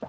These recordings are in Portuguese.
ま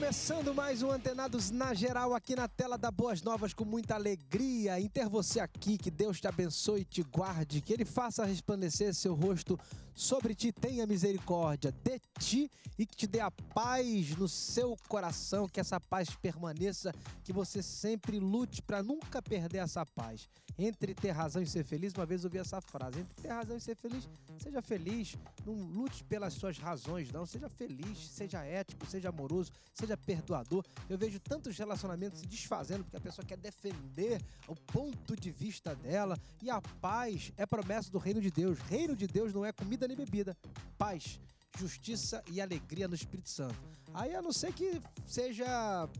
começando mais um Antenados na Geral aqui na tela da Boas Novas com muita alegria em ter você aqui. Que Deus te abençoe e te guarde, que Ele faça resplandecer seu rosto sobre ti, tenha misericórdia de ti e que te dê a paz no seu coração, que essa paz permaneça, que você sempre lute para nunca perder essa paz. Entre ter razão e ser feliz, uma vez ouvi essa frase: entre ter razão e ser feliz, seja feliz, não lute pelas suas razões, não, seja feliz, seja ético, seja amoroso, seja seja perdoador. Eu vejo tantos relacionamentos se desfazendo porque a pessoa quer defender o ponto de vista dela. E a paz é promessa do reino de Deus. Reino de Deus não é comida nem bebida. Paz justiça e alegria no Espírito Santo. Aí a não ser que seja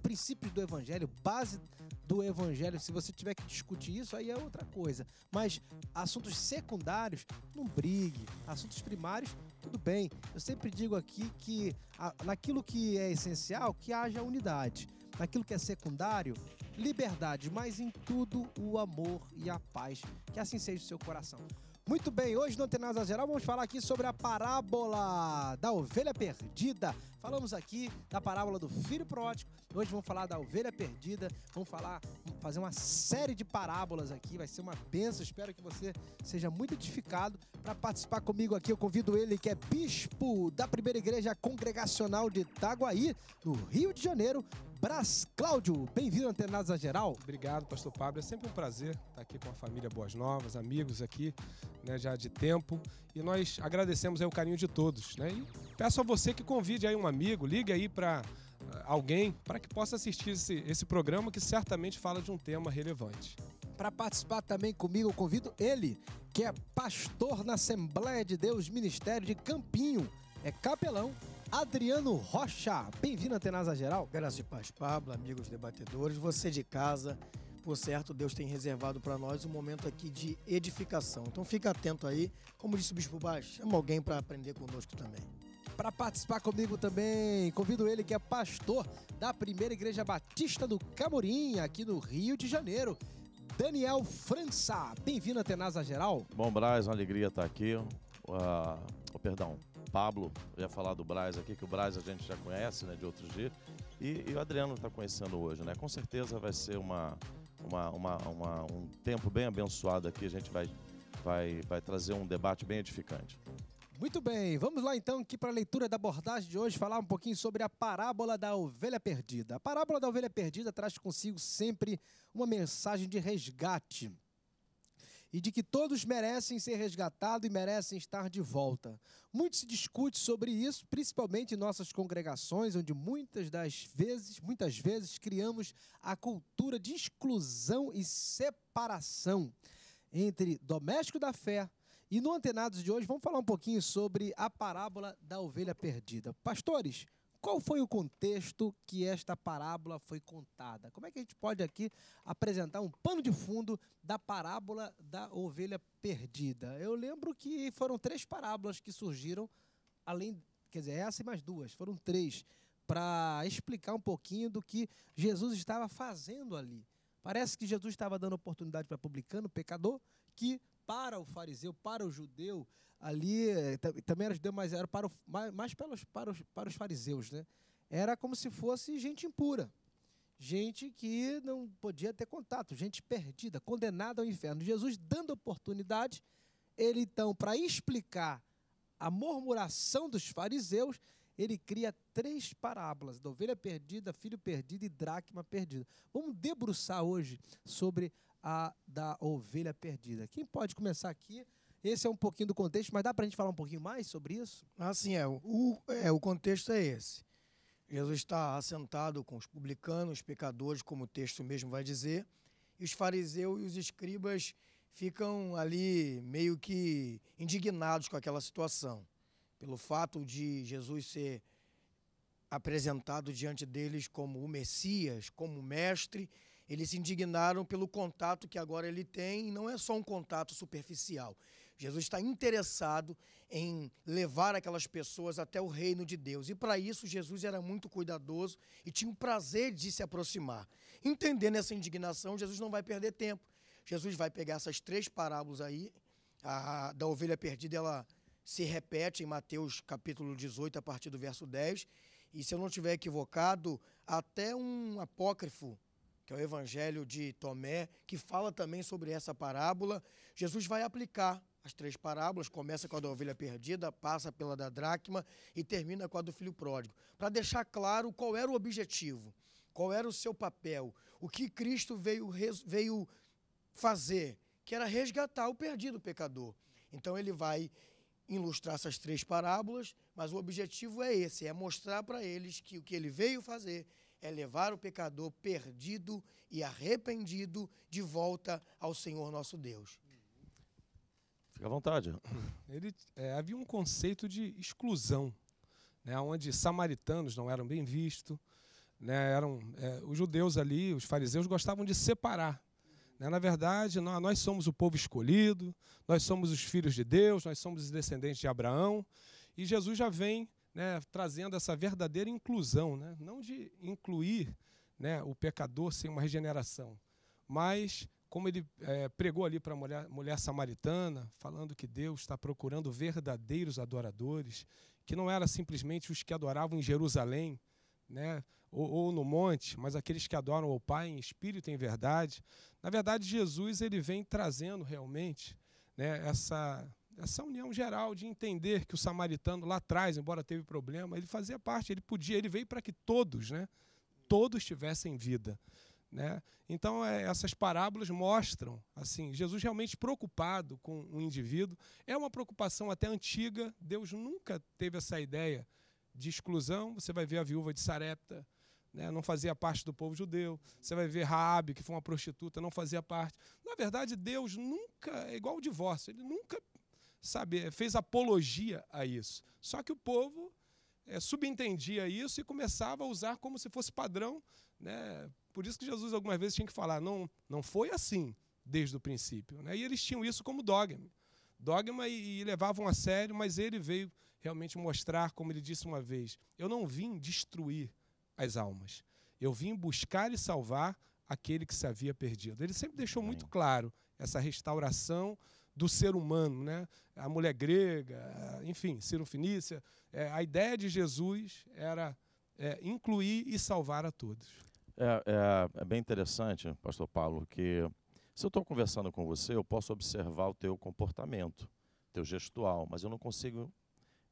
princípio do evangelho, base do evangelho, se você tiver que discutir isso, aí é outra coisa. Mas assuntos secundários, não brigue. Assuntos primários, tudo bem, eu sempre digo aqui que naquilo que é essencial, que haja unidade. Naquilo que é secundário, liberdade, mas em tudo o amor e a paz. Que assim seja o seu coração. Muito bem, hoje no Antenasa Geral vamos falar aqui sobre a parábola da ovelha perdida. Falamos aqui da parábola do filho pródigo. Hoje vamos falar da ovelha perdida. Vamos falar, fazer uma série de parábolas aqui. Vai ser uma benção. Espero que você seja muito edificado. Para participar comigo aqui, eu convido ele que é bispo da primeira igreja congregacional de Itaguaí, no Rio de Janeiro, Brás. Cláudio, bem-vindo Antenados a Geral. Obrigado, pastor Pablo. É sempre um prazer estar aqui com a família Boas Novas, amigos aqui, né, já de tempo. E nós agradecemos o carinho de todos, né? E peço a você que convide aí um amigo, ligue aí para eh, alguém para que possa assistir esse, esse programa que certamente fala de um tema relevante. Para participar também comigo, eu convido ele, que é pastor na Assembleia de Deus Ministério de Campinho, é capelão Adriano Rocha. Bem-vindo à Tenasa Geral. Graças a paz, Pablo, amigos debatedores, você de casa. Por certo, Deus tem reservado para nós um momento aqui de edificação. Então fica atento aí. Como disse o Bispo Baixo, chama alguém para aprender conosco também para participar comigo também. Convido ele que é pastor da Primeira Igreja Batista do Camorim, aqui no Rio de Janeiro. Daniel França, bem-vindo à Tenasa Geral. Bom, Braz, uma alegria estar aqui. Uh, oh, perdão, Pablo, eu ia falar do Braz aqui, que o Braz a gente já conhece, né, de outros dias, e, e o Adriano está conhecendo hoje, né? Com certeza vai ser uma, uma, uma, uma, um tempo bem abençoado aqui, a gente vai, vai, vai trazer um debate bem edificante. Muito bem, vamos lá então aqui para a leitura da abordagem de hoje, falar um pouquinho sobre a parábola da ovelha perdida. A parábola da ovelha perdida traz consigo sempre uma mensagem de resgate e de que todos merecem ser resgatados e merecem estar de volta. Muito se discute sobre isso, principalmente em nossas congregações, onde muitas das vezes, muitas vezes criamos a cultura de exclusão e separação entre doméstico da fé e no Antenados de hoje vamos falar um pouquinho sobre a parábola da ovelha perdida. Pastores, qual foi o contexto que esta parábola foi contada? Como é que a gente pode aqui apresentar um pano de fundo da parábola da ovelha perdida? Eu lembro que foram três parábolas que surgiram, além, quer dizer, essa e mais duas, foram três, para explicar um pouquinho do que Jesus estava fazendo ali. Parece que Jesus estava dando oportunidade para publicano, pecador, que para o fariseu, para o judeu, ali eh, também era judeu, mas era para o, mais pelos, para, os, para os fariseus, né? Era como se fosse gente impura, gente que não podia ter contato, gente perdida, condenada ao inferno. Jesus, dando oportunidade, ele então, para explicar a murmuração dos fariseus, ele cria três parábolas: da ovelha perdida, filho perdido e dracma perdida. Vamos debruçar hoje sobre a da ovelha perdida. Quem pode começar aqui? Esse é um pouquinho do contexto, mas dá para a gente falar um pouquinho mais sobre isso? Assim é. O, é, o contexto é esse. Jesus está assentado com os publicanos, os pecadores, como o texto mesmo vai dizer, e os fariseus e os escribas ficam ali meio que indignados com aquela situação, pelo fato de Jesus ser apresentado diante deles como o Messias, como o mestre, eles se indignaram pelo contato que agora ele tem, e não é só um contato superficial. Jesus está interessado em levar aquelas pessoas até o reino de Deus. E para isso, Jesus era muito cuidadoso e tinha o prazer de se aproximar. Entendendo essa indignação, Jesus não vai perder tempo. Jesus vai pegar essas três parábolas aí, a, da ovelha perdida, ela se repete em Mateus capítulo 18, a partir do verso 10. E se eu não estiver equivocado, até um apócrifo que é o Evangelho de Tomé, que fala também sobre essa parábola. Jesus vai aplicar as três parábolas, começa com a da ovelha perdida, passa pela da dracma e termina com a do filho pródigo, para deixar claro qual era o objetivo, qual era o seu papel, o que Cristo veio, veio fazer, que era resgatar o perdido pecador. Então ele vai ilustrar essas três parábolas, mas o objetivo é esse, é mostrar para eles que o que ele veio fazer é levar o pecador perdido e arrependido de volta ao Senhor nosso Deus. Fica à vontade. Ele, é, havia um conceito de exclusão, né, onde samaritanos não eram bem vistos, né, eram é, os judeus ali, os fariseus gostavam de separar. Né, na verdade, nós, nós somos o povo escolhido, nós somos os filhos de Deus, nós somos os descendentes de Abraão, e Jesus já vem né, trazendo essa verdadeira inclusão, né, não de incluir né, o pecador sem uma regeneração, mas como ele é, pregou ali para a mulher, mulher samaritana, falando que Deus está procurando verdadeiros adoradores, que não era simplesmente os que adoravam em Jerusalém, né, ou, ou, no monte, mas aqueles que adoram ao Pai em espírito e em verdade. Na verdade, Jesus ele vem trazendo realmente né, essa essa união geral de entender que o samaritano lá atrás, embora teve problema, ele fazia parte, ele podia, ele veio para que todos, né, todos tivessem vida, né? Então é, essas parábolas mostram assim Jesus realmente preocupado com o indivíduo é uma preocupação até antiga. Deus nunca teve essa ideia de exclusão. Você vai ver a viúva de Sarepta, né, não fazia parte do povo judeu. Você vai ver Raabe, que foi uma prostituta, não fazia parte. Na verdade, Deus nunca, é igual o divórcio, ele nunca sabe, fez apologia a isso. Só que o povo é, subentendia isso e começava a usar como se fosse padrão. Né? Por isso que Jesus algumas vezes tinha que falar, não, não foi assim desde o princípio. Né? E eles tinham isso como dogma. Dogma e, e levavam a sério, mas ele veio realmente mostrar, como ele disse uma vez, eu não vim destruir as almas. Eu vim buscar e salvar aquele que se havia perdido. Ele sempre deixou muito claro essa restauração do ser humano, né? A mulher grega, enfim, Ciro É, a ideia de Jesus era é, incluir e salvar a todos. É, é, é bem interessante, Pastor Paulo, que se eu estou conversando com você, eu posso observar o teu comportamento, teu gestual, mas eu não consigo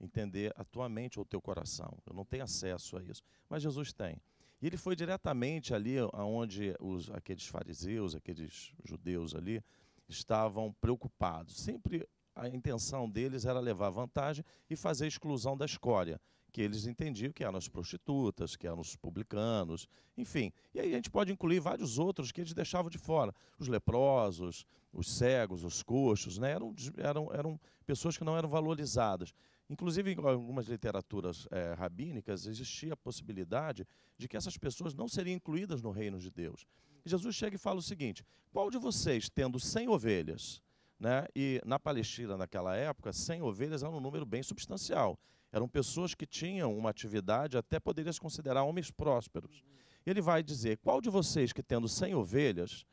entender a tua mente ou o teu coração. Eu não tenho acesso a isso, mas Jesus tem. E ele foi diretamente ali aonde os, aqueles fariseus, aqueles judeus ali, estavam preocupados. Sempre a intenção deles era levar vantagem e fazer exclusão da escória, que eles entendiam que eram as prostitutas, que eram os publicanos, enfim. E aí a gente pode incluir vários outros que eles deixavam de fora. Os leprosos, os cegos, os coxos, né? eram, eram, eram pessoas que não eram valorizadas. Inclusive, em algumas literaturas é, rabínicas, existia a possibilidade de que essas pessoas não seriam incluídas no reino de Deus. Jesus chega e fala o seguinte: qual de vocês, tendo 100 ovelhas, né, e na Palestina, naquela época, 100 ovelhas era um número bem substancial. Eram pessoas que tinham uma atividade, até poderia se considerar homens prósperos. Ele vai dizer: qual de vocês que tendo 100 ovelhas,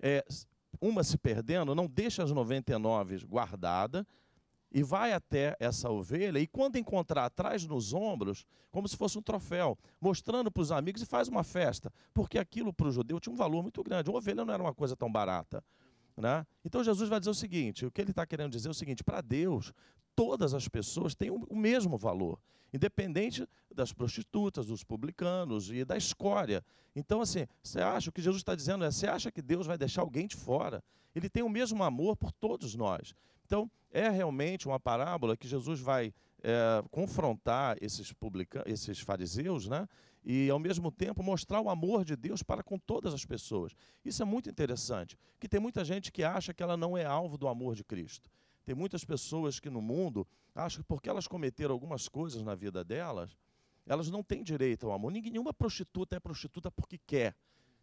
é, uma se perdendo, não deixa as 99 guardada e vai até essa ovelha, e quando encontrar, traz nos ombros, como se fosse um troféu, mostrando para os amigos e faz uma festa, porque aquilo para o judeu tinha um valor muito grande. Uma ovelha não era uma coisa tão barata. Né? Então Jesus vai dizer o seguinte: o que ele está querendo dizer é o seguinte, para Deus, todas as pessoas têm o mesmo valor, independente das prostitutas, dos publicanos e da escória. Então, assim, você acha o que Jesus está dizendo é: você acha que Deus vai deixar alguém de fora? Ele tem o mesmo amor por todos nós. Então, é realmente uma parábola que Jesus vai é, confrontar esses, publica esses fariseus, né? E, ao mesmo tempo, mostrar o amor de Deus para com todas as pessoas. Isso é muito interessante, que tem muita gente que acha que ela não é alvo do amor de Cristo. Tem muitas pessoas que no mundo acham que porque elas cometeram algumas coisas na vida delas, elas não têm direito ao amor. Nenhuma prostituta é prostituta porque quer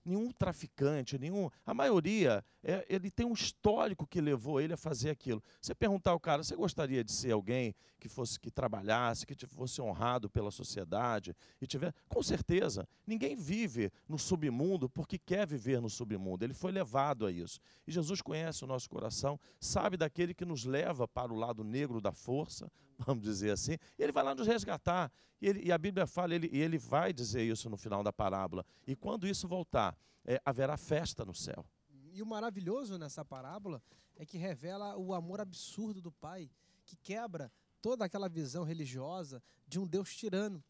nenhum traficante, nenhum. A maioria, é, ele tem um histórico que levou ele a fazer aquilo. Você perguntar ao cara, você gostaria de ser alguém que fosse que trabalhasse, que fosse honrado pela sociedade e tiver, com certeza, ninguém vive no submundo porque quer viver no submundo. Ele foi levado a isso. E Jesus conhece o nosso coração, sabe daquele que nos leva para o lado negro da força, vamos dizer assim, ele vai lá nos resgatar. E, ele, e a Bíblia fala, ele, e ele vai dizer isso no final da parábola. E quando isso voltar, é, haverá festa no céu. E o maravilhoso nessa parábola é que revela o amor absurdo do Pai, que quebra toda aquela visão religiosa de um Deus tirano.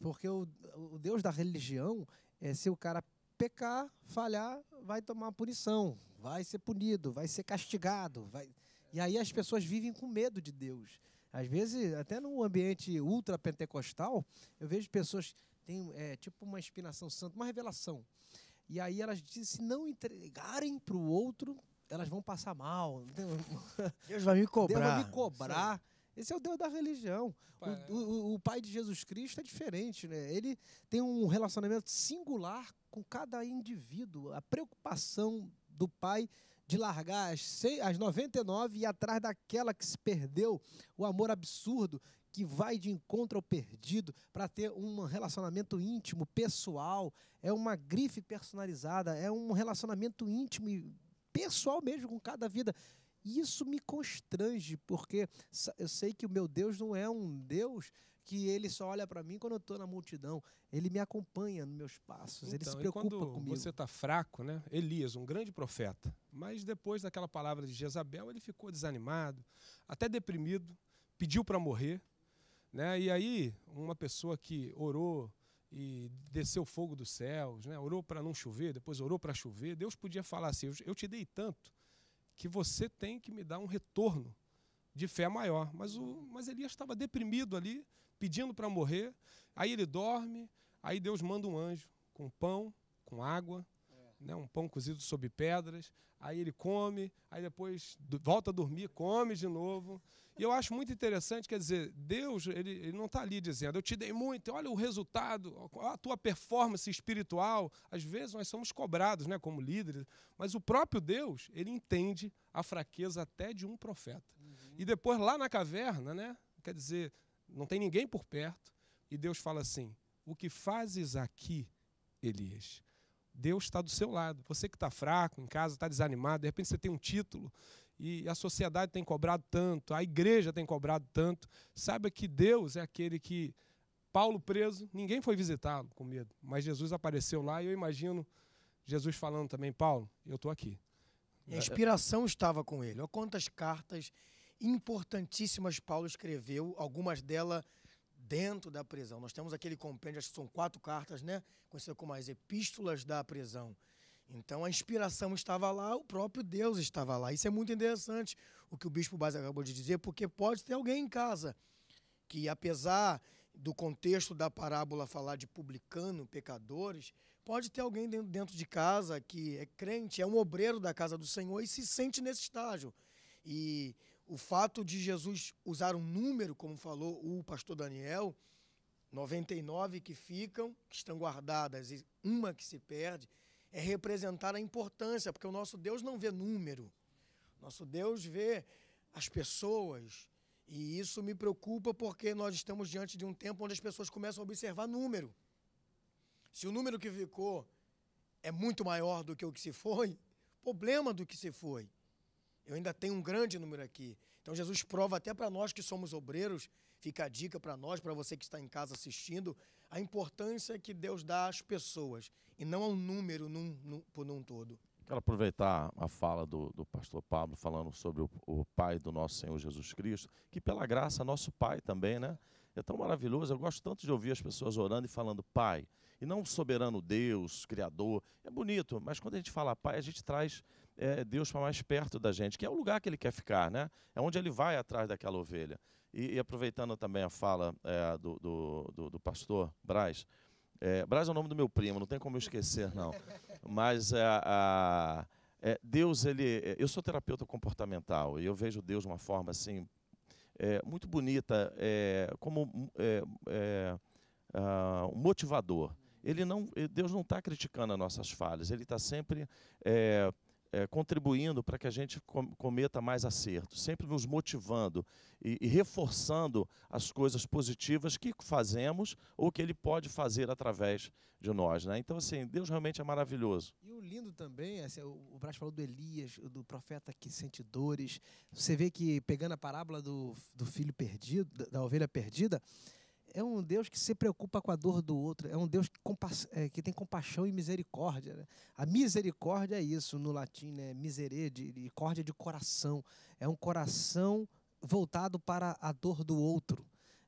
Porque o, o Deus da religião, é, se o cara pecar, falhar, vai tomar punição, vai ser punido, vai ser castigado. Vai... E aí as pessoas vivem com medo de Deus. Às vezes, até no ambiente ultra pentecostal, eu vejo pessoas têm é, tipo uma inspiração santa, uma revelação. E aí elas dizem, se não entregarem para o outro, elas vão passar mal. Deus vai me cobrar. Deus vai me cobrar. Sim. Esse é o Deus da religião. Pai, o, o, o, pai de Jesus Cristo é diferente, né? Ele tem um relacionamento singular com cada indivíduo. A preocupação do pai de largar as, 100, as 99 e ir atrás daquela que se perdeu, o amor absurdo que vai de encontro ao perdido para ter um relacionamento íntimo, pessoal, é uma grife personalizada, é um relacionamento íntimo e pessoal mesmo com cada vida. Isso me constrange, porque eu sei que o meu Deus não é um Deus que ele só olha para mim quando eu estou na multidão. Ele me acompanha nos meus passos, então, ele se então, preocupa quando comigo. Você está fraco, né? Elias, um grande profeta, mas depois daquela palavra de Jezabel, ele ficou desanimado, até deprimido, pediu para morrer, né? E aí uma pessoa que orou e desceu fogo dos céus, né? Orou para não chover, depois orou para chover. Deus podia falar assim: "Eu te dei tanto que você tem que me dar um retorno." de fé maior. Mas, o, mas Elias estava deprimido ali, pedindo para morrer. Aí ele dorme, aí Deus manda um anjo com pão, com água, é. né, um pão cozido sob pedras, aí ele come, aí depois volta a dormir, come de novo. E eu acho muito interessante, quer dizer, Deus ele, ele não está ali dizendo, eu te dei muito, olha o resultado, a tua performance espiritual. Às vezes nós somos cobrados né, como líderes, mas o próprio Deus, ele entende a fraqueza até de um profeta. Uhum. E depois lá na caverna, né, quer dizer, não tem ninguém por perto, e Deus fala assim: o que fazes aqui, Elias? Deus está do seu lado. Você que está fraco em casa, está desanimado, de repente você tem um título e a sociedade tem cobrado tanto, a igreja tem cobrado tanto. Saiba que Deus é aquele que. Paulo preso, ninguém foi visitá-lo com medo, mas Jesus apareceu lá e eu imagino Jesus falando também: Paulo, eu estou aqui. A inspiração estava com ele. Olha quantas cartas importantíssimas Paulo escreveu, algumas delas dentro da prisão. Nós temos aquele compêndio, acho que são quatro cartas, né? Conhecido como as epístolas da prisão. Então a inspiração estava lá, o próprio Deus estava lá. Isso é muito interessante o que o bispo Baz acabou de dizer, porque pode ter alguém em casa que, apesar do contexto da parábola falar de publicano, pecadores, pode ter alguém dentro de casa que é crente, é um obreiro da casa do Senhor e se sente nesse estágio. E o fato de Jesus usar um número, como falou o pastor Daniel, 99 que ficam, que estão guardadas, e uma que se perde, é representar a importância, porque o nosso Deus não vê número. Nosso Deus vê as pessoas. E isso me preocupa porque nós estamos diante de um tempo onde as pessoas começam a observar número. Se o número que ficou é muito maior do que o que se foi, problema do que se foi. Eu ainda tenho um grande número aqui. Então Jesus prova até para nós que somos obreiros, fica a dica para nós, para você que está em casa assistindo, a importância que Deus dá às pessoas e não ao número num, num, por um todo. Quero aproveitar a fala do, do pastor Pablo falando sobre o, o, Pai do nosso Senhor Jesus Cristo, que pela graça nosso Pai também, né? É tão maravilhoso, eu gosto tanto de ouvir as pessoas orando e falando Pai, e não soberano Deus, Criador. É bonito, mas quando a gente fala Pai, a gente traz é, Deus para mais perto da gente, que é o lugar que ele quer ficar, né? É onde ele vai atrás daquela ovelha. E, e aproveitando também a fala é, do, do, do, do, pastor Braz, é, Braz é o nome do meu primo, não tem como eu esquecer, não. Mas é, a, é, Deus, ele. É, eu sou terapeuta comportamental e eu vejo Deus de uma forma assim é, muito bonita, é, como é, uh, motivador. Ele não, Deus não está criticando as nossas falhas, ele está sempre é, é, contribuindo para que a gente cometa mais acertos, sempre nos motivando e, e, reforçando as coisas positivas que fazemos ou que Ele pode fazer através de nós. Né? Então, assim, Deus realmente é maravilhoso. E o lindo também, assim, o Brás falou do Elias, do profeta que sente dores. Você vê que, pegando a parábola do, do filho perdido, da ovelha perdida, é um Deus que se preocupa com a dor do outro, é um Deus que, é, que tem compaixão e misericórdia. Né? A misericórdia é isso no latim, né? miserere, de córdia de coração. É um coração voltado para a dor do outro.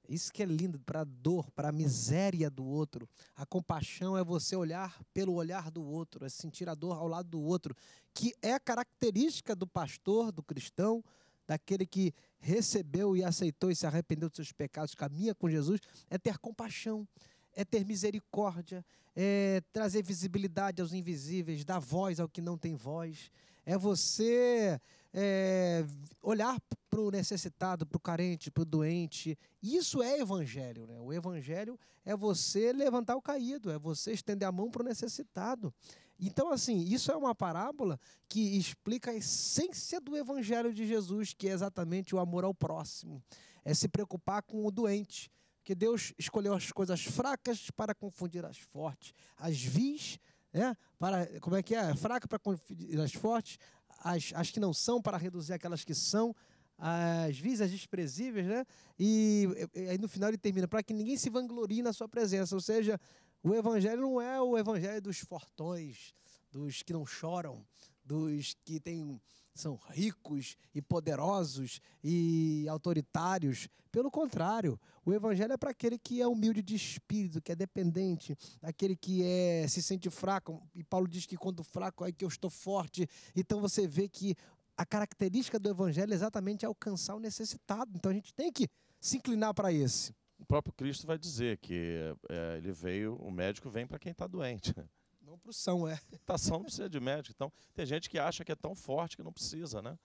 Isso que é lindo, para a dor, para a miséria do outro. A compaixão é você olhar pelo olhar do outro, é sentir a dor ao lado do outro, que é característica do pastor, do cristão, daquele que recebeu e aceitou e se arrependeu dos seus pecados, caminha com Jesus, é ter compaixão, é ter misericórdia, é trazer visibilidade aos invisíveis, dar voz ao que não tem voz, é você é, olhar para o necessitado, para o carente, para o doente. Isso é evangelho, né? O evangelho é você levantar o caído, é você estender a mão para o necessitado, então, assim, isso é uma parábola que explica a essência do evangelho de Jesus, que é exatamente o amor ao próximo. É se preocupar com o doente. Porque Deus escolheu as coisas fracas para confundir as fortes, as vis né, para como é que é fraca para confundir as fortes as, as que não são para reduzir aquelas que são as visas desprezíveis né e aí no final ele termina para que ninguém se vanglorie na sua presença ou seja o evangelho não é o evangelho dos fortões, dos que não choram, dos que têm, são ricos e poderosos e autoritários. Pelo contrário, o evangelho é para aquele que é humilde de espírito, que é dependente, aquele que é se sente fraco. E Paulo diz que quando fraco é que eu estou forte. Então você vê que a característica do evangelho é exatamente alcançar o necessitado. Então a gente tem que se inclinar para esse o próprio Cristo vai dizer que é, ele veio, o médico vem para quem está doente. Não para o são, é. Tá são precisa de médico. Então, tem gente que acha que é tão forte que não precisa, né?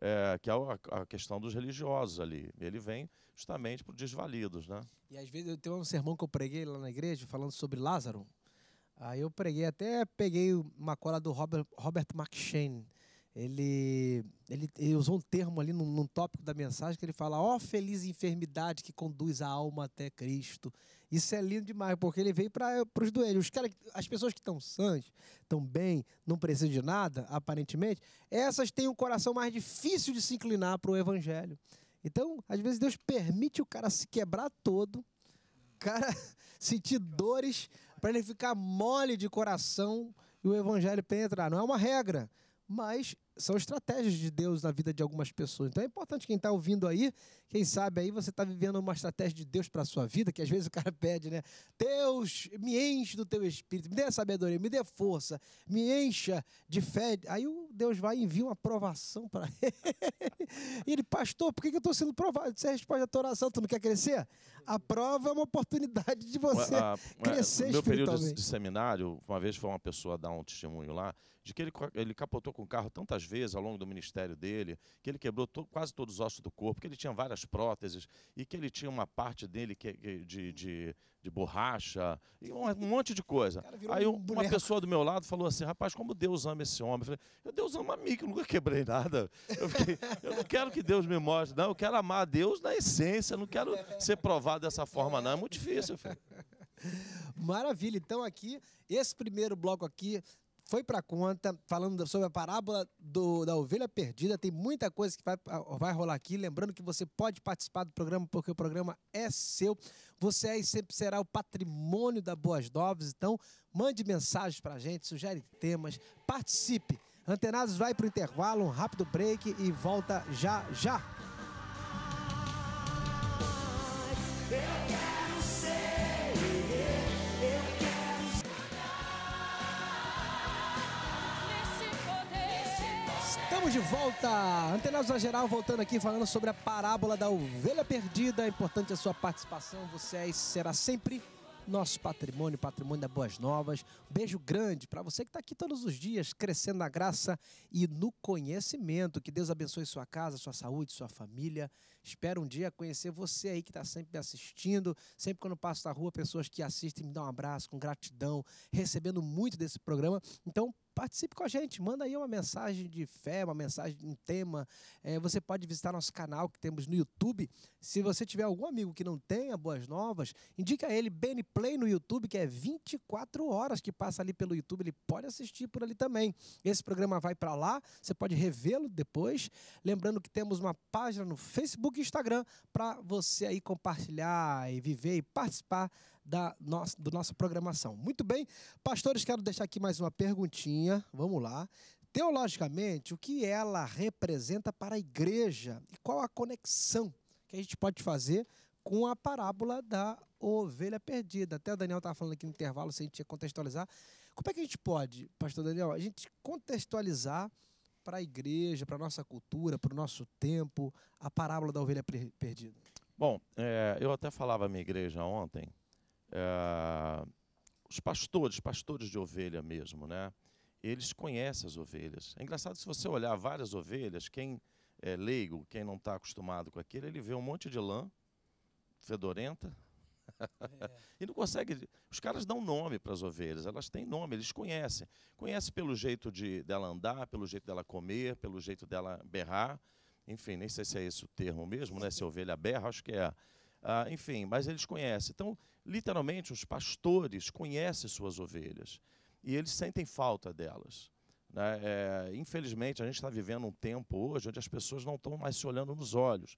É, que é a, a, questão dos religiosos ali. Ele vem justamente para os desvalidos, né? E às vezes eu tenho um sermão que eu preguei lá na igreja falando sobre Lázaro. Aí eu preguei, até peguei uma cola do Robert, Robert McShane, ele, ele, ele, usou um termo ali num, num, tópico da mensagem que ele fala: Ó, oh, feliz enfermidade que conduz a alma até Cristo. Isso é lindo demais, porque ele veio para os doentes. as pessoas que estão sãs, estão bem, não precisam de nada, aparentemente, essas têm um coração mais difícil de se inclinar para o evangelho. Então, às vezes, Deus permite o cara se quebrar todo, cara sentir dores, para ele ficar mole de coração e o evangelho penetrar. Não é uma regra mas são estratégias de Deus na vida de algumas pessoas. Então é importante quem está ouvindo aí, quem sabe aí você está vivendo uma estratégia de Deus para a sua vida, que às vezes o cara pede, né? Deus, me enche do teu espírito, me dê sabedoria, me dê força, me encha de fé. Aí o Deus vai e envia uma provação para ele. E ele, pastor, por que eu estou sendo provado? Você responde é a tua oração, tu não quer crescer? A prova é uma oportunidade de você a, a, crescer No é, meu período de, seminário, uma vez foi uma pessoa dar um testemunho lá, de que ele, ele capotou com o carro tantas vezes vezes ao longo do ministério dele, que ele quebrou to quase todos os ossos do corpo, que ele tinha várias próteses e que ele tinha uma parte dele que, que de, de, de, borracha, e um, um, monte de coisa. Aí um, uma pessoa do meu lado falou assim: rapaz, como Deus ama esse homem? Eu falei: Deus ama a mim, que eu nunca quebrei nada. Eu, fiquei, eu não quero que Deus me mostre, não. Eu quero amar a Deus na essência, não quero ser provado dessa forma, não. É muito difícil, filho. Maravilha. Então, aqui, esse primeiro bloco aqui foi para conta, falando sobre a parábola do, da ovelha perdida. Tem muita coisa que vai, vai rolar aqui. Lembrando que você pode participar do programa, porque o programa é seu. Você e sempre será o patrimônio da Boas Novas. Então, mande mensagens para a gente, sugere temas, participe. Antenados vai para o intervalo, um rápido break e volta já já. Estamos de volta! Antenados da Geral voltando aqui falando sobre a parábola da ovelha perdida. É importante a sua participação. Você é, será sempre nosso patrimônio, patrimônio da Boas Novas. Beijo grande para você que está aqui todos os dias, crescendo na graça e no conhecimento. Que Deus abençoe sua casa, sua saúde, sua família. Espero um dia conhecer você aí que está sempre me assistindo. Sempre quando passo na rua, pessoas que assistem me dão um abraço com gratidão, recebendo muito desse programa. Então, participe com a gente, manda aí uma mensagem de fé, uma mensagem, um tema. É, você pode visitar nosso canal que temos no YouTube. Se você tiver algum amigo que não tenha boas novas, indica a ele Beni Play no YouTube, que é 24 horas que passa ali pelo YouTube, ele pode assistir por ali também. Esse programa vai para lá, você pode revê-lo depois. Lembrando que temos uma página no Facebook e Instagram para você aí compartilhar e viver e participar da nossa, do nossa programação. Muito bem, pastores, quero deixar aqui mais uma perguntinha. Vamos lá. Teologicamente, o que ela representa para a igreja e qual a conexão que a gente pode fazer com a parábola da ovelha perdida. Até o Daniel estava falando aqui no intervalo, se a gente ia contextualizar. Como é que a gente pode, pastor Daniel, a gente contextualizar para a igreja, para a nossa cultura, para o nosso tempo, a parábola da ovelha perdida? Bom, é, eu até falava à minha igreja ontem eh, os pastores, pastores de ovelha mesmo, né? Eles conhecem as ovelhas. É engraçado se você olhar várias ovelhas, quem é leigo, quem não está acostumado com aquilo, ele vê um monte de lã fedorenta é. e não consegue. Os caras dão nome para as ovelhas, elas têm nome, eles conhecem. Conhece pelo jeito de dela andar, pelo jeito dela comer, pelo jeito dela berrar. Enfim, nem sei se é esse o termo mesmo, né? Se a ovelha berra, acho que é. Ah, enfim, mas eles conhecem. Então, Literalmente, os pastores conhecem suas ovelhas e eles sentem falta delas. Né? É, infelizmente, a gente está vivendo um tempo hoje onde as pessoas não estão mais se olhando nos olhos.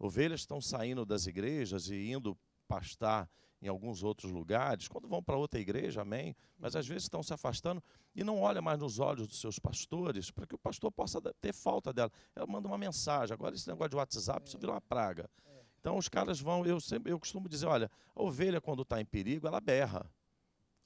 Ovelhas estão saindo das igrejas e indo pastar em alguns outros lugares, quando vão para outra igreja, amém, mas às vezes estão se afastando e não olha mais nos olhos dos seus pastores para que o pastor possa ter falta dela. Ela manda uma mensagem. Agora, esse negócio de WhatsApp, isso é. vira uma praga. É. Então os caras vão, eu sempre, eu costumo dizer, olha, a ovelha quando está em perigo, ela berra.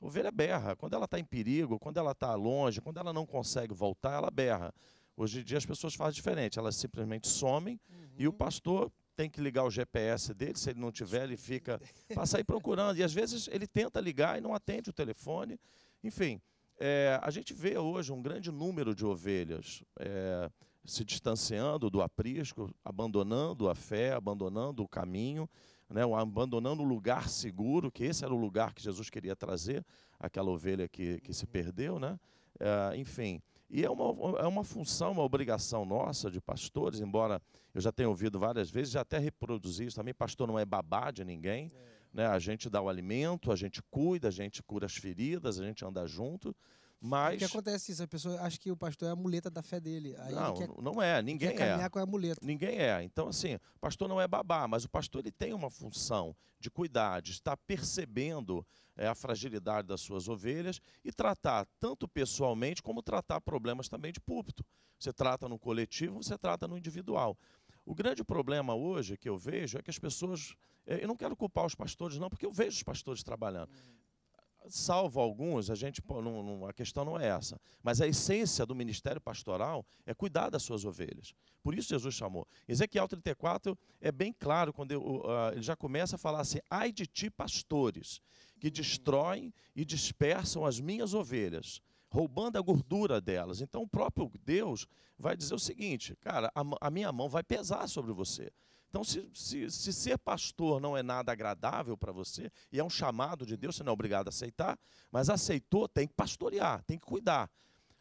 A ovelha berra. Quando ela está em perigo, quando ela está longe, quando ela não consegue voltar, ela berra. Hoje em dia as pessoas fazem diferente, elas simplesmente somem uhum. e o uhum. pastor tem que ligar o GPS dele, se ele não tiver, ele fica para sair procurando. E às vezes ele tenta ligar e não atende o telefone. Enfim, é, a gente vê hoje um grande número de ovelhas. É, se distanciando do aprisco, abandonando a fé, abandonando o caminho, né, abandonando o lugar seguro, que esse era o lugar que Jesus queria trazer, aquela ovelha que, que se perdeu, né? É, enfim, e é uma, é uma função, uma obrigação nossa de pastores, embora eu já tenha ouvido várias vezes, já até reproduzi isso também, pastor não é babá de ninguém, é. né? a gente dá o alimento, a gente cuida, a gente cura as feridas, a gente anda junto, mas... O que acontece isso? A pessoa acha que o pastor é a muleta da fé dele. Aí não, quer, não é. Ninguém quer caminhar é. com a muleta. Ninguém é. Então, assim, o pastor não é babá, mas o pastor ele tem uma função de cuidar, de estar percebendo é, a fragilidade das suas ovelhas e tratar tanto pessoalmente como tratar problemas também de púlpito. Você trata no coletivo, você trata no individual. O grande problema hoje que eu vejo é que as pessoas. É, eu não quero culpar os pastores, não, porque eu vejo os pastores trabalhando. Salvo alguns, a gente não, não, a questão não é essa. Mas a essência do ministério pastoral é cuidar das suas ovelhas. Por isso Jesus chamou. Ezequiel 34 é bem claro quando ele já começa a falar assim: ai de ti, pastores, que destroem e dispersam as minhas ovelhas roubando a gordura delas. Então o próprio Deus vai dizer o seguinte: cara, a, a, minha mão vai pesar sobre você. Então, se, se, se ser pastor não é nada agradável para você, e é um chamado de Deus, você não é obrigado a aceitar, mas aceitou, tem que pastorear, tem que cuidar.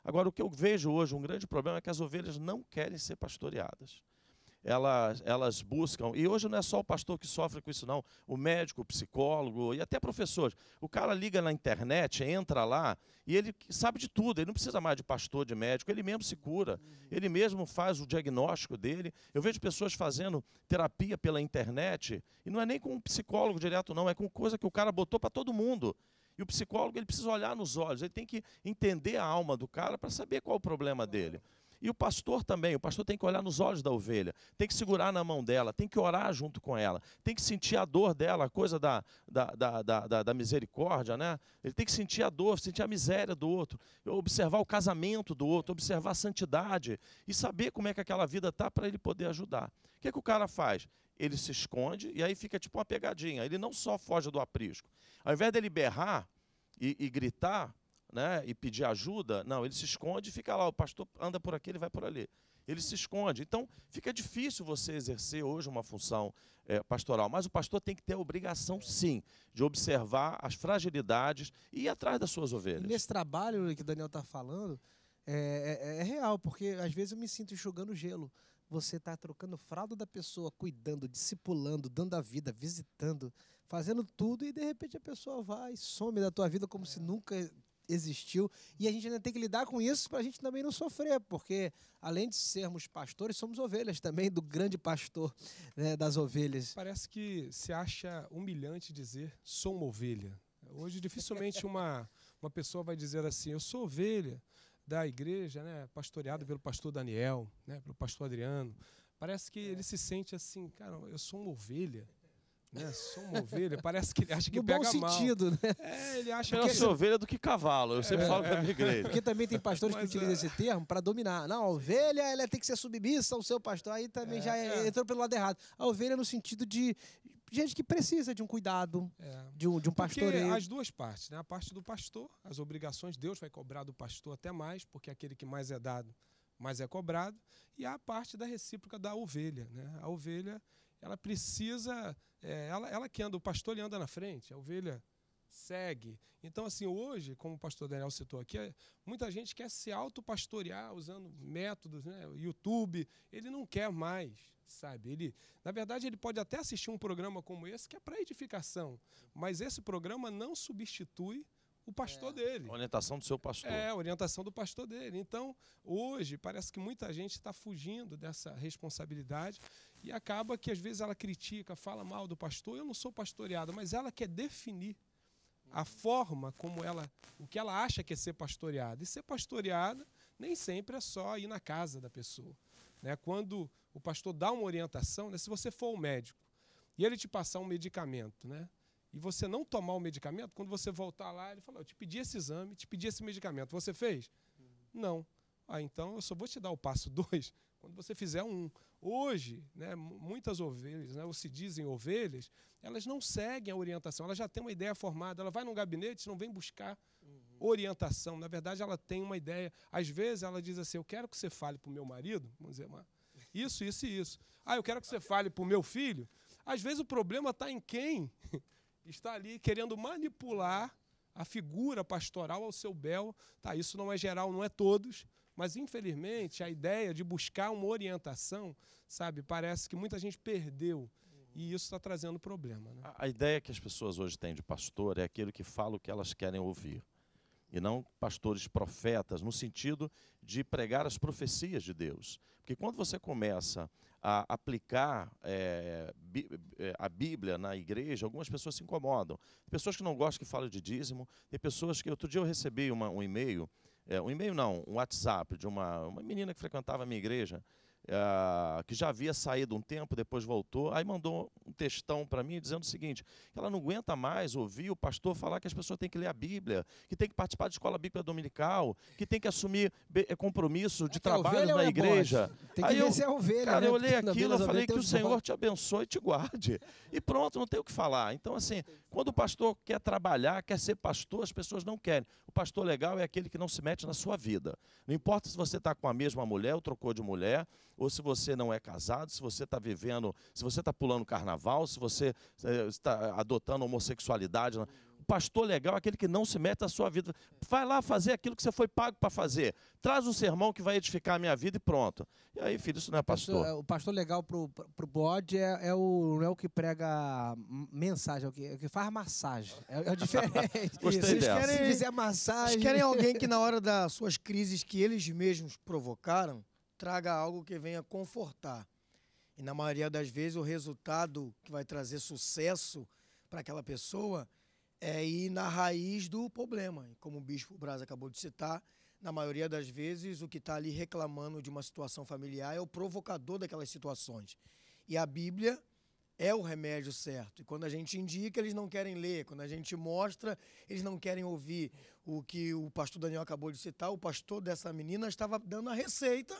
Agora, o que eu vejo hoje, um grande problema é que as ovelhas não querem ser pastoreadas elas, elas buscam. E hoje não é só o pastor que sofre com isso, não. O médico, o psicólogo e até professores. O cara liga na internet, entra lá e ele sabe de tudo. Ele não precisa mais de pastor, de médico. Ele mesmo se cura. Uhum. Ele mesmo faz o diagnóstico dele. Eu vejo pessoas fazendo terapia pela internet e não é nem com um psicólogo direto, não. É com coisa que o cara botou para todo mundo. E o psicólogo ele precisa olhar nos olhos, ele tem que entender a alma do cara para saber qual é o problema dele. E o pastor também, o pastor tem que olhar nos olhos da ovelha, tem que segurar na mão dela, tem que orar junto com ela, tem que sentir a dor dela, a coisa da, da, da, da, da misericórdia, né? Ele tem que sentir a dor, sentir a miséria do outro, observar o casamento do outro, observar a santidade e saber como é que aquela vida tá para ele poder ajudar. O que, é que o cara faz? Ele se esconde e aí fica tipo uma pegadinha. Ele não só foge do aprisco. Ao invés dele berrar e, e gritar, né, e pedir ajuda, não, ele se esconde e fica lá. O pastor anda por aqui, ele vai por ali. Ele se esconde. Então, fica difícil você exercer hoje uma função é, pastoral, mas o pastor tem que ter a obrigação, sim, de observar as fragilidades e ir atrás das suas ovelhas. E nesse trabalho que o Daniel está falando, é, é, é, é real, porque às vezes eu me sinto enxugando gelo você está trocando fralda da pessoa, cuidando, discipulando, dando a vida, visitando, fazendo tudo e de repente a pessoa vai e some da tua vida como é. se nunca existiu e a gente ainda tem que lidar com isso para a gente também não sofrer, porque além de sermos pastores, somos ovelhas também do grande pastor né, das ovelhas. Parece que se acha humilhante dizer sou uma ovelha. Hoje dificilmente uma, uma pessoa vai dizer assim, eu sou ovelha da igreja, né, pastoreado pelo pastor Daniel, né, pelo pastor Adriano. Parece que é. ele se sente assim, cara, eu sou uma ovelha né? Sou uma ovelha. Parece que ele acha que no pega bom mal. sentido, né? É, ele acha Pela que... Ele... ovelha do que cavalo. Eu sempre é, falo pra minha igreja. Porque também tem pastores Mas, que utilizam é. esse termo para dominar. Não, a ovelha ela tem que ser submissa ao seu pastor. Aí também é, já é. entrou pelo lado errado. A ovelha no sentido de gente que precisa de um cuidado, é. de um, de um pastoreio. as duas partes, né? A parte do pastor, as obrigações, Deus vai cobrar do pastor até mais, porque aquele que mais é dado, mais é cobrado. E a parte da recíproca da ovelha, né? A ovelha ela precisa. É, ela, ela que anda, o pastor ele anda na frente, a ovelha segue. Então, assim, hoje, como o pastor Daniel citou aqui, é, muita gente quer se autopastorear usando métodos, né? YouTube. Ele não quer mais, sabe? Ele, na verdade, ele pode até assistir um programa como esse que é para edificação, mas esse programa não substitui o pastor é, dele. A orientação do seu pastor. É, a orientação do pastor dele. Então, hoje, parece que muita gente está fugindo dessa responsabilidade e acaba que às vezes ela critica, fala mal do pastor. Eu não sou pastoreado, mas ela quer definir a uhum. forma como ela, o que ela acha que é ser pastoreada. E ser pastoreada nem sempre é só ir na casa da pessoa. Né? Quando o pastor dá uma orientação, né? se você for o médico e ele te passar um medicamento, né? e você não tomar o medicamento, quando você voltar lá, ele fala: Eu te pedi esse exame, te pedi esse medicamento. Você fez? Uhum. Não. Ah, então eu só vou te dar o passo dois quando você fizer um. Hoje, né, muitas ovelhas, né, ou se dizem ovelhas, elas não seguem a orientação, ela já tem uma ideia formada, ela vai num gabinete, não vem buscar uhum. orientação. Na verdade, ela tem uma ideia. Às vezes ela diz assim: Eu quero que você fale para o meu marido, vamos dizer, uma, isso, isso e isso. Ah, eu quero que você fale para o meu filho. Às vezes o problema está em quem está ali querendo manipular a figura pastoral ao seu bel. Tá, isso não é geral, não é todos, mas infelizmente a ideia de buscar uma orientação, sabe, parece que muita gente perdeu. E isso está trazendo problema. Né? A, a ideia que as pessoas hoje têm de pastor é aquele que fala o que elas querem ouvir. E não pastores profetas, no sentido de pregar as profecias de Deus. Porque quando você começa a aplicar é, a Bíblia na igreja, algumas pessoas se incomodam. Tem pessoas que não gostam que falem de dízimo, tem pessoas que. Outro dia eu recebi uma, um e-mail, é, um e-mail não, um WhatsApp de uma, uma menina que frequentava a minha igreja, ah, que já havia saído um tempo, depois voltou, aí mandou um textão para mim dizendo o seguinte: que ela não aguenta mais ouvir o pastor falar que as pessoas têm que ler a Bíblia, que tem que participar de escola bíblica dominical, que tem que assumir eh, compromisso de é trabalho é na é igreja. Tem que aí ver eu, se é ovelha. Cara, né? eu olhei aquilo e falei que é o Senhor te abençoe e te guarde. E pronto, não tem o que falar. Então, assim, quando o pastor quer trabalhar, quer ser pastor, as pessoas não querem. O pastor legal é aquele que não se mete na sua vida. Não importa se você está com a mesma mulher ou trocou de mulher, ou se você não é casado, se você está vivendo, se você está pulando carnaval, se você eh, está adotando homossexualidade. Né? O pastor legal é aquele que não se mete na sua vida. Vai lá fazer aquilo que você foi pago para fazer. Traz um sermão que vai edificar a minha vida e pronto. E aí, filho, isso não é pastor. Eh, o pastor, legal para o bode é, é, o, não é o que prega mensagem, é o que, é o que faz massagem. É, é diferente. Gostei dessa. Vocês querem, dizer massagem. Vocês querem alguém que na hora das suas crises que eles mesmos provocaram, traga algo que venha confortar. E na maioria das vezes o resultado que vai trazer sucesso para aquela pessoa é ir na raiz do problema. E como o Bispo Braz acabou de citar, na maioria das vezes o que está ali reclamando de uma situação familiar é o provocador daquelas situações. E a Bíblia é o remédio certo. E quando a gente indica, eles não querem ler. Quando a gente mostra, eles não querem ouvir. O que o pastor Daniel acabou de citar, o pastor dessa menina estava dando a receita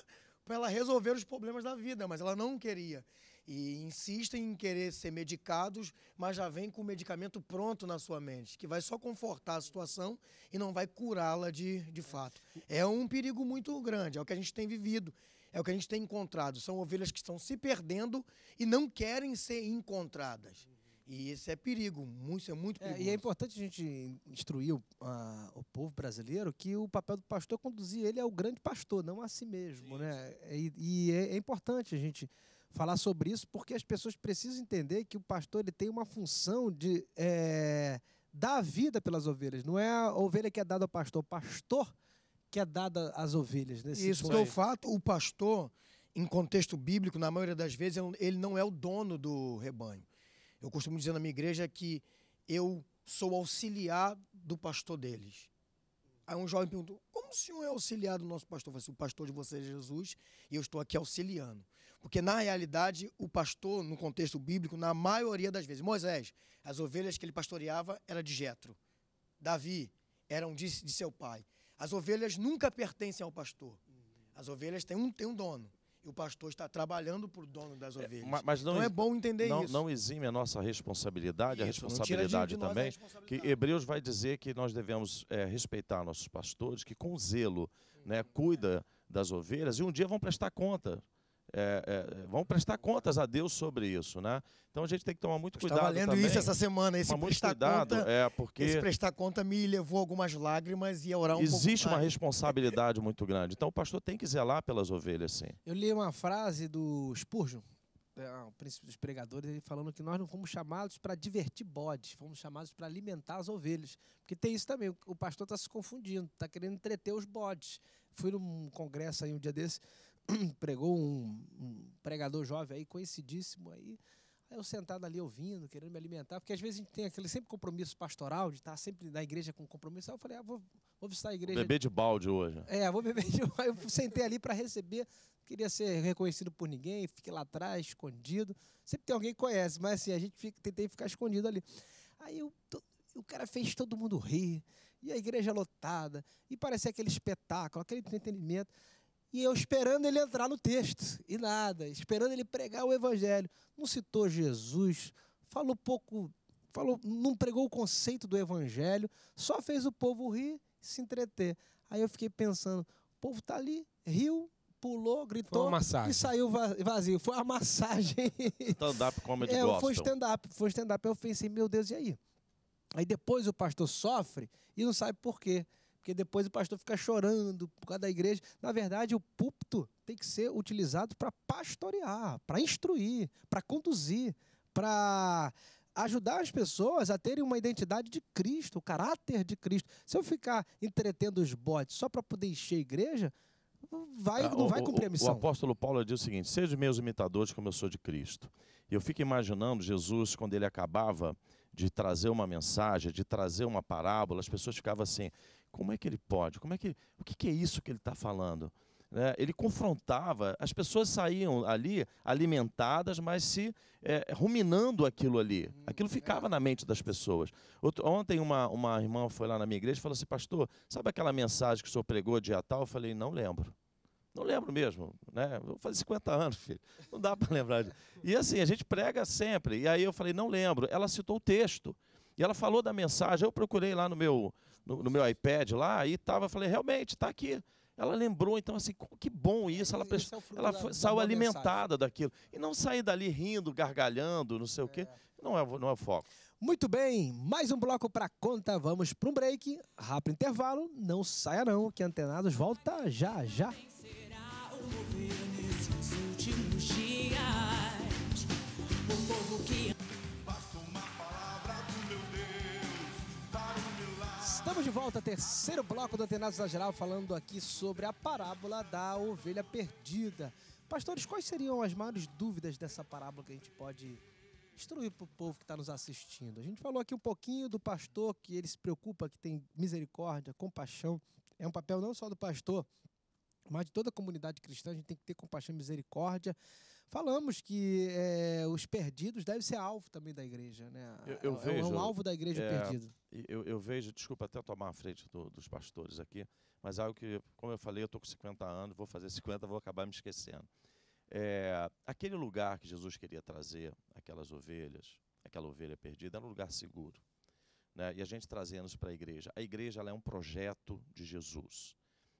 para ela resolver os problemas da vida, mas ela não queria. E insistem em querer ser medicados, mas já vem com o medicamento pronto na sua mente, que vai só confortar a situação e não vai curá-la de, de fato. É um perigo muito grande, é o que a gente tem vivido, é o que a gente tem encontrado. São ovelhas que estão se perdendo e não querem ser encontradas. E isso é perigo, muito, isso é muito perigoso. É, e é importante a gente instruir o, a, o, povo brasileiro que o papel do pastor conduzir ele é o grande pastor, não a si mesmo. né? E, e é, é, importante a gente falar sobre isso, porque as pessoas precisam entender que o pastor ele tem uma função de é, dar vida pelas ovelhas. Não é a ovelha que é dada ao pastor, o pastor que é dada às ovelhas. Nesse né? isso, porque o fato, o pastor, em contexto bíblico, na maioria das vezes, ele não é o dono do rebanho. Eu costumo dizer na minha igreja que eu sou auxiliar do pastor deles. Aí um jovem perguntou: Como o senhor é auxiliar do nosso pastor? Eu falei assim, o pastor de vocês é Jesus e eu estou aqui auxiliando. Porque na realidade, o pastor, no contexto bíblico, na maioria das vezes, Moisés, as ovelhas que ele pastoreava eram de Jetro. Davi eram de, de seu pai. As ovelhas nunca pertencem ao pastor. As ovelhas têm um, têm um dono e o pastor está trabalhando por dono das é, ovelhas. É, mas não, então é bom entender não, isso. Não exime a nossa responsabilidade, isso, a responsabilidade de, de também. A responsabilidade. Que Hebreus vai dizer que nós devemos é, respeitar nossos pastores, que com zelo né, cuida das ovelhas e um dia vão prestar conta é, é, vão prestar contas a Deus sobre isso, né? Então a gente tem que tomar muito cuidado. Estava lendo também, isso essa semana, esse prestar cuidado, conta. É porque esse prestar conta me levou algumas lágrimas e a orar um Existe pouco uma responsabilidade muito grande. Então o pastor tem que zelar pelas ovelhas, sim. Eu li uma frase do Spurgeon, é, o príncipe dos pregadores, ele falando que nós não fomos chamados para divertir bodes, fomos chamados para alimentar as ovelhas. Porque tem isso também, o pastor está se confundindo, está querendo entreter os bodes. Fui num congresso aí um dia desse pregou um, um, pregador jovem aí, conhecidíssimo aí. Aí eu sentado ali ouvindo, querendo me alimentar, porque às vezes a gente tem aquele sempre compromisso pastoral, de estar sempre na igreja com compromisso. Aí eu falei, ah, vou, vou visitar a igreja. beber de balde hoje. É, vou beber de balde. Eu sentei ali para receber, não queria ser reconhecido por ninguém, fiquei lá atrás, escondido. Sempre tem alguém que conhece, mas assim, a gente fica, tentei ficar escondido ali. Aí eu, tô, o cara fez todo mundo rir, e a igreja lotada, e parecia aquele espetáculo, aquele entretenimento. E eu esperando ele entrar no texto, e nada, esperando ele pregar o evangelho. Não citou Jesus, falou pouco, falou, não pregou o conceito do evangelho, só fez o povo rir, se entreter. Aí eu fiquei pensando, o povo tá ali, riu, pulou, gritou e saiu vazio. Foi uma massagem. Stand-up comedy é, Foi stand-up, foi stand-up. Eu pensei, meu Deus, e aí? Aí depois o pastor sofre e não sabe por quê porque depois o pastor fica chorando por causa da igreja. Na verdade, o púlpito tem que ser utilizado para pastorear, para instruir, para conduzir, para ajudar as pessoas a terem uma identidade de Cristo, o caráter de Cristo. Se eu ficar entretendo os botes só para poder encher a igreja, vai, ah, não o, vai cumprir a missão. O apóstolo Paulo diz o seguinte: sejam meus imitadores como eu sou de Cristo. Eu fico imaginando Jesus quando ele acabava de trazer uma mensagem, de trazer uma parábola, as pessoas ficavam assim: como é que ele pode? Como é que o que, que é isso que ele está falando? Né? Ele confrontava. As pessoas saíam ali alimentadas, mas se é, ruminando aquilo ali. Hum, aquilo ficava na mente das pessoas. Outro, ontem uma, uma irmã foi lá na minha igreja e falou assim, pastor, sabe aquela mensagem que o senhor pregou dia tal? Eu falei, não lembro. Não lembro mesmo, né? Vou fazer 50 anos, filho. Não dá para lembrar. Disso. E assim, a gente prega sempre. E aí eu falei, não lembro. Ela citou o texto. E ela falou da mensagem. Eu procurei lá no meu, no, no meu iPad lá, e tava, falei, realmente, tá aqui. Ela lembrou, então, assim, que bom isso. Ela, é ela da, saiu da alimentada mensagem. daquilo. E não sair dali rindo, gargalhando, não sei é. é. o quê. Não é, não é o foco. Muito bem, mais um bloco para conta. Vamos para um break. Rápido intervalo. Não saia não, que Antenados volta já, já. Será o Estamos de volta, terceiro bloco do Antenados da Geral, falando aqui sobre a parábola da ovelha perdida. Pastores, quais seriam as maiores dúvidas dessa parábola que a gente pode instruir para o povo que está nos assistindo? A gente falou aqui um pouquinho do pastor, que ele se preocupa, que tem misericórdia, compaixão. É um papel não só do pastor, mas de toda a comunidade cristã, a gente tem que ter compaixão e misericórdia falamos que é, os perdidos devem ser alvo também da igreja, né? Eu, eu é, vejo, é um alvo da igreja é, perdido. Eu, eu, vejo, desculpa até tomar a frente do, dos pastores aqui, mas é algo que, como eu falei, eu estou com 50 anos, vou fazer 50, vou acabar me esquecendo. É, aquele lugar que Jesus queria trazer, aquelas ovelhas, aquela ovelha perdida, era um lugar seguro. Né? E a gente trazendo isso para a igreja. A igreja ela é um projeto de Jesus.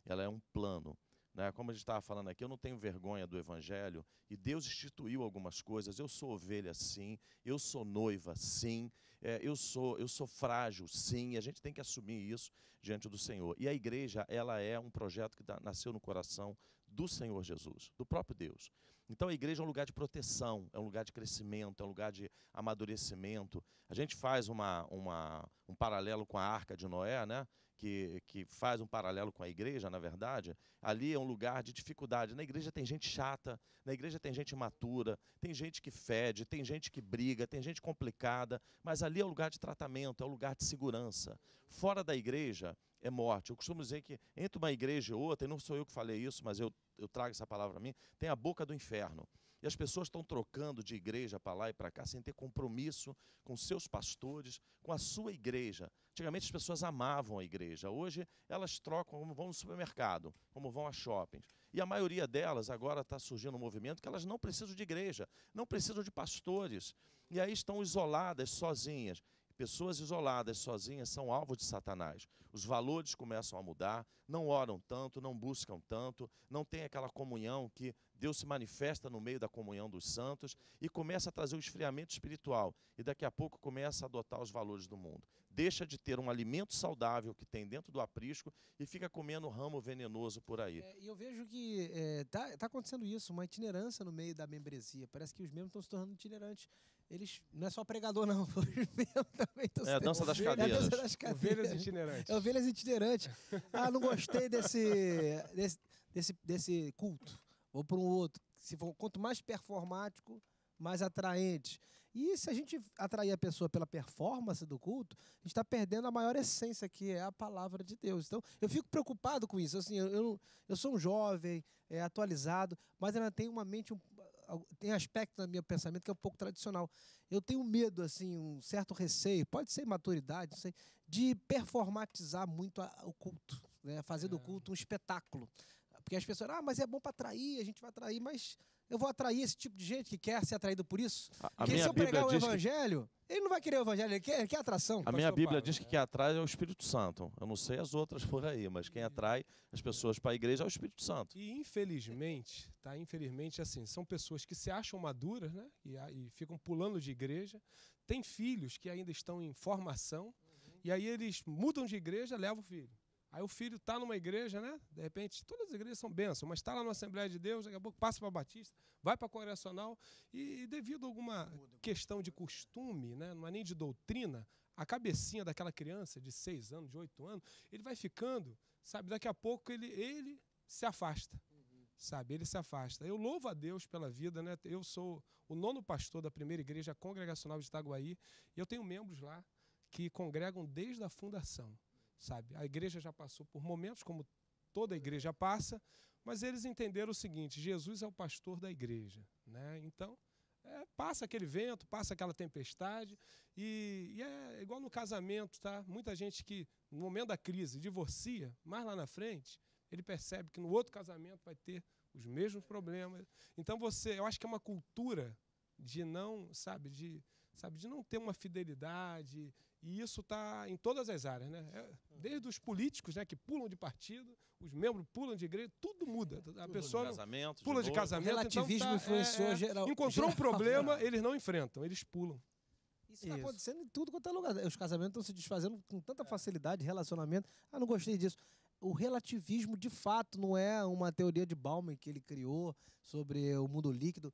Ela é um plano. Né? Como a gente estava falando aqui, eu não tenho vergonha do Evangelho e Deus instituiu algumas coisas. Eu sou ovelha, sim. Eu sou noiva, sim. É, eu sou eu sou frágil, sim. E a gente tem que assumir isso diante do Senhor. E a igreja, ela é um projeto que nasceu no coração do Senhor Jesus, do próprio Deus. Então a igreja é um lugar de proteção, é um lugar de crescimento, é um lugar de amadurecimento. A gente faz uma, uma, um paralelo com a arca de Noé, né? que, que faz um paralelo com a igreja, na verdade, ali é um lugar de dificuldade. Na igreja tem gente chata, na igreja tem gente imatura, tem gente que fede, tem gente que briga, tem gente complicada, mas ali é o lugar de tratamento, é o lugar de segurança. Fora da igreja é morte. Eu costumo dizer que entre uma igreja e outra, e não sou eu que falei isso, mas eu, eu trago essa palavra para mim, tem a boca do inferno. E as pessoas estão trocando de igreja para lá e para cá sem ter compromisso com seus pastores, com a sua igreja. Antigamente as pessoas amavam a igreja, hoje elas trocam como vão no supermercado, como vão a shoppings. E a maioria delas agora está surgindo um movimento que elas não precisam de igreja, não precisam de pastores. E aí estão isoladas, sozinhas. Pessoas isoladas, sozinhas, são alvo de Satanás. Os valores começam a mudar, não oram tanto, não buscam tanto, não tem aquela comunhão que Deus se manifesta no meio da comunhão dos santos e começa a trazer o esfriamento espiritual. E daqui a pouco começa a adotar os valores do mundo. Deixa de ter um alimento saudável que tem dentro do aprisco e fica comendo ramo venenoso por aí. É, e é, eu vejo que está é, tá, tá acontecendo isso, uma itinerância no meio da membresia. Parece que os membros estão se tornando itinerantes. Eles não é só pregador, não. Os membros também estão É a dança das cadeiras. É a dança das cadeiras. Ovelhas itinerantes. É ovelhas itinerantes. Ah, não gostei desse, desse, desse, desse culto ou para um outro. Se for, quanto mais performático, mais atraente. E se a gente atrair a pessoa pela performance do culto, a gente está perdendo a maior essência, que é a palavra de Deus. Então, eu fico preocupado com isso. Assim, eu, eu, sou um jovem, é, atualizado, mas ainda tenho uma mente, um, tem aspecto no meu pensamento que é um pouco tradicional. Eu tenho medo, assim, um certo receio, pode ser maturidade, não sei, de performatizar muito a, o culto, né? fazer do é. culto um espetáculo. Porque as pessoas, ah, mas é bom para atrair, a gente vai atrair, mas eu vou atrair esse tipo de gente que quer ser atraído por isso? A, Porque a se eu Bíblia pregar o evangelho, que... ele não vai querer o evangelho, ele quer, ele quer atração. A minha Bíblia Paulo. diz que quem atrai é o Espírito Santo. Eu não sei as outras por aí, mas quem atrai as pessoas para a igreja é o Espírito Santo. E infelizmente, tá? Infelizmente, assim, são pessoas que se acham maduras, né? E, e ficam pulando de igreja, tem filhos que ainda estão em formação, uhum. e aí eles mudam de igreja, levam o filho. Aí o filho está numa igreja, né? De repente, todas as igrejas são bênçãos, mas está lá na Assembleia de Deus, daqui a pouco passa para Batista, vai para a congregacional e, e, devido a alguma questão de costume, né? não é nem de doutrina, a cabecinha daquela criança de seis anos, de oito anos, ele vai ficando, sabe? Daqui a pouco ele, ele se afasta, sabe? Ele se afasta. Eu louvo a Deus pela vida, né? Eu sou o nono pastor da primeira igreja congregacional de Itaguaí, e eu tenho membros lá que congregam desde a fundação sabe? A igreja já passou por momentos como toda a igreja passa, mas eles entenderam o seguinte: Jesus é o pastor da igreja, né? Então é, passa aquele vento, passa aquela tempestade e, e, é igual no casamento, tá? Muita gente que no momento da crise divorcia, mas lá na frente ele percebe que no outro casamento vai ter os mesmos problemas. Então você, eu acho que é uma cultura de não, sabe, de sabe de não ter uma fidelidade e isso está em todas as áreas, né? É, desde os políticos, né, que pulam de partido, os membros pulam de igreja, tudo muda. A pessoa de casamento, pula de, de casamento. Então relativismo então tá, influenciou é, é, geral. Encontrou geral, um problema, eles não enfrentam, eles pulam. Isso está acontecendo em tudo quanto é lugar. Os casamentos estão se desfazendo com tanta facilidade, relacionamento. Ah, não gostei disso. O relativismo, de fato, não é uma teoria de Bauman que ele criou sobre o mundo líquido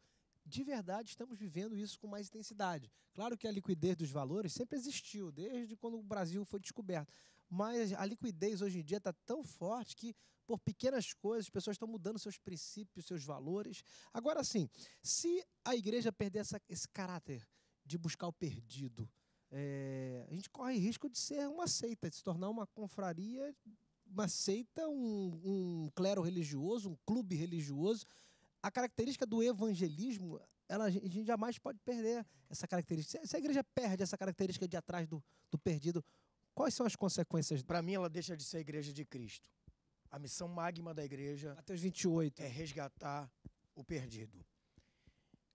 de verdade estamos vivendo isso com mais intensidade. Claro que a liquidez dos valores sempre existiu, desde quando o Brasil foi descoberto. Mas a liquidez hoje em dia está tão forte que, por pequenas coisas, as pessoas estão mudando seus princípios, seus valores. Agora sim, se a igreja perder essa, esse caráter de buscar o perdido, é, a gente corre risco de ser uma seita, de se tornar uma confraria, uma seita, um, um clero religioso, um clube religioso a característica do evangelismo, ela, a gente jamais pode perder essa característica. Se a igreja perde essa característica de atrás do, do perdido, quais são as consequências? Para mim, ela deixa de ser a igreja de Cristo. A missão magma da igreja Mateus 28. é resgatar o perdido.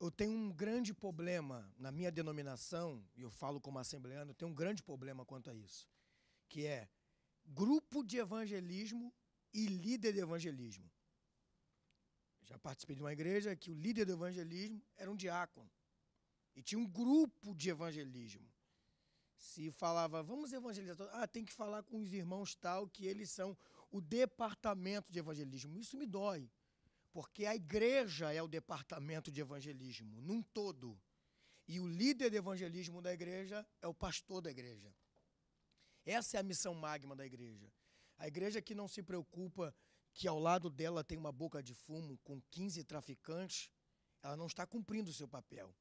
Eu tenho um grande problema na minha denominação, e eu falo como assembleano, eu tenho um grande problema quanto a isso, que é grupo de evangelismo e líder de evangelismo já participei de uma igreja que o líder do evangelismo era um diácono. E tinha um grupo de evangelismo. Se falava, vamos evangelizar, ah, tem que falar com os irmãos tal, que eles são o departamento de evangelismo. Isso me dói, porque a igreja é o departamento de evangelismo, num todo. E o líder de evangelismo da igreja é o pastor da igreja. Essa é a missão magma da igreja. A igreja que não se preocupa que ao lado dela tem uma boca de fumo com 15 traficantes, ela não está cumprindo o seu papel.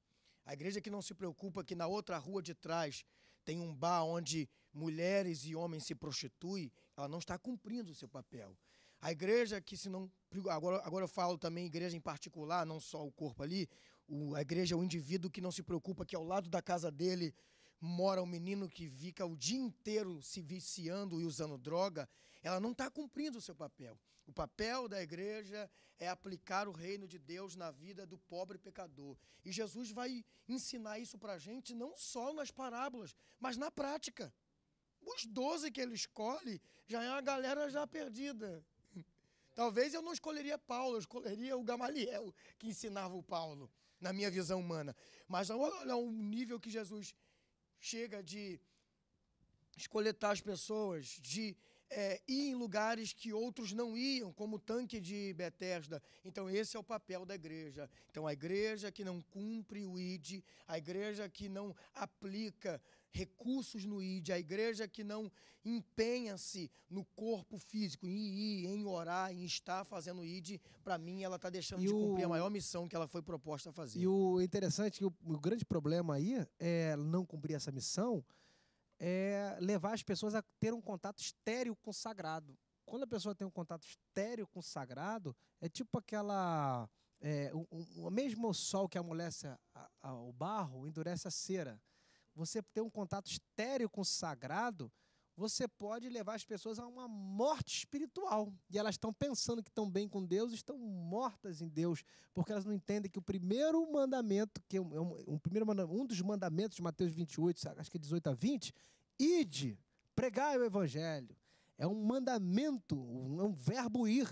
A igreja que não se preocupa que na outra rua de trás tem um bar onde mulheres e homens se prostituem, ela não está cumprindo o seu papel. A igreja que se não. Agora, agora eu falo também igreja em particular, não só o corpo ali. O, a igreja é o indivíduo que não se preocupa que ao lado da casa dele mora um menino que fica o dia inteiro se viciando e usando droga ela não está cumprindo o seu papel. O papel da igreja é aplicar o reino de Deus na vida do pobre pecador. E Jesus vai ensinar isso para a gente não só nas parábolas, mas na prática. Os doze que ele escolhe já é uma galera já perdida. Talvez eu não escolheria Paulo, eu escolheria o Gamaliel, que ensinava o Paulo, na minha visão humana. Mas olha o nível que Jesus chega de escolher as pessoas, de é, ir em lugares que outros não iam, como o tanque de Betesda. Então esse é o papel da igreja. Então a igreja que não cumpre o ID, a igreja que não aplica recursos no ID, a igreja que não empenha-se no corpo físico, em ir, em orar, em estar fazendo ID, para mim ela está deixando e de cumprir a maior missão que ela foi proposta a fazer. E o interessante, é o, o grande problema aí é não cumprir essa missão é levar as pessoas a ter um contato estéreo com o sagrado. Quando a pessoa tem um contato estéreo com o sagrado, é tipo aquela. É, o, o, mesmo sol que amolece a, a, o barro endurece a cera. Você ter um contato estéreo com o sagrado você pode levar as pessoas a uma morte espiritual. E elas estão pensando que estão bem com Deus, estão mortas em Deus, porque elas não entendem que o primeiro mandamento, que é um, é um, primeiro, um dos mandamentos de Mateus 28, acho que é 18 a 20, ide, pregai o evangelho. É um mandamento, é um verbo ir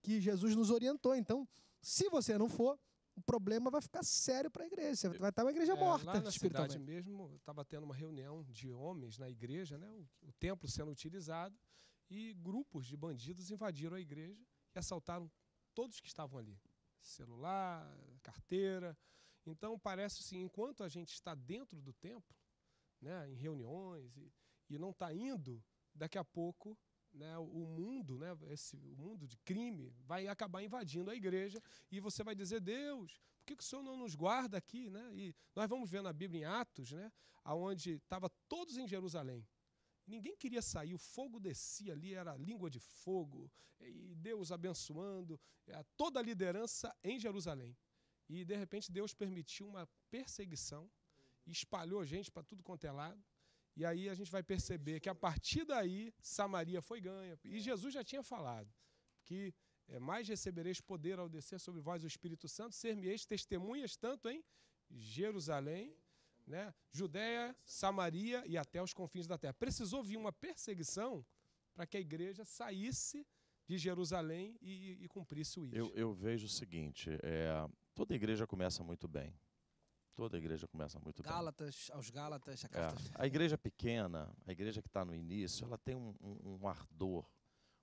que Jesus nos orientou. Então, se você não for, o problema vai ficar sério para a igreja. Vai estar tá uma igreja é, morta. Lá na cidade mesmo, estava tendo uma reunião de homens na igreja, né? O, o, templo sendo utilizado, e grupos de bandidos invadiram a igreja e assaltaram todos que estavam ali. Celular, carteira. Então parece assim, enquanto a gente está dentro do templo, né, em reuniões, e, e não está indo, daqui a pouco né, o mundo, né, esse o mundo de crime, vai acabar invadindo a igreja e você vai dizer, Deus, por que, que o Senhor não nos guarda aqui? Né? E nós vamos ver na Bíblia em Atos, né, onde estava todos em Jerusalém. Ninguém queria sair, o fogo descia ali, era língua de fogo, e Deus abençoando é, toda a liderança em Jerusalém. E de repente Deus permitiu uma perseguição, espalhou gente para tudo quanto é lado. E aí a gente vai perceber que a partir daí Samaria foi ganha. E Jesus já tinha falado que é, mais recebereis poder ao descer sobre vós o Espírito Santo, ser-me-eis testemunhas tanto em Jerusalém, né, Judéia, Samaria e até os confins da terra. Precisou vir uma perseguição para que a igreja saísse de Jerusalém e, e, cumprisse o isso. Eu, eu, vejo o seguinte, é, toda igreja começa muito bem. Toda a igreja começa muito Gálatas, bem. aos Gálatas, a carta... É. A igreja pequena, a igreja que está no início, ela tem um, um, um ardor,